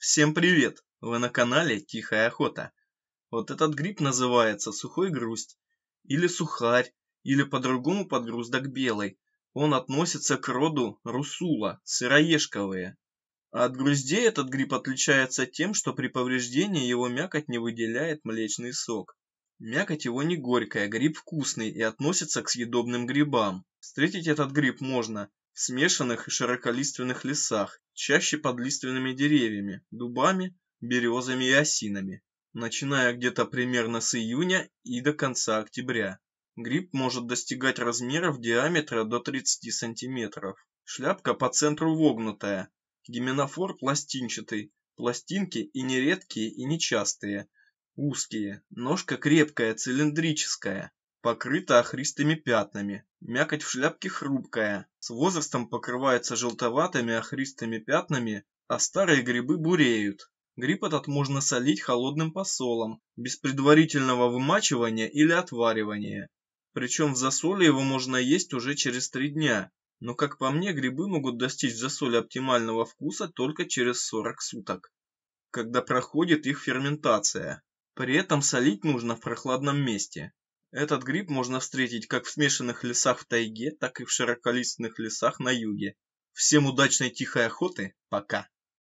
Всем привет! Вы на канале Тихая Охота. Вот этот гриб называется сухой грусть, или сухарь, или по-другому подгруздок белый. Он относится к роду русула, сыроежковые. А от груздей этот гриб отличается тем, что при повреждении его мякоть не выделяет млечный сок. Мякоть его не горькая, гриб вкусный и относится к съедобным грибам. Встретить этот гриб можно в смешанных и широколиственных лесах чаще под лиственными деревьями, дубами, березами и осинами, начиная где-то примерно с июня и до конца октября. Гриб может достигать размеров диаметра до 30 см. Шляпка по центру вогнутая. Гименофор пластинчатый. Пластинки и нередкие, и нечастые. Узкие. Ножка крепкая, цилиндрическая покрыта охристыми пятнами. Мякоть в шляпке хрупкая, с возрастом покрывается желтоватыми охристыми пятнами, а старые грибы буреют. Гриб этот можно солить холодным посолом, без предварительного вымачивания или отваривания. Причем в засоле его можно есть уже через 3 дня. Но как по мне, грибы могут достичь в засоле оптимального вкуса только через 40 суток, когда проходит их ферментация. При этом солить нужно в прохладном месте. Этот гриб можно встретить как в смешанных лесах в тайге, так и в широколиственных лесах на юге. Всем удачной тихой охоты, пока!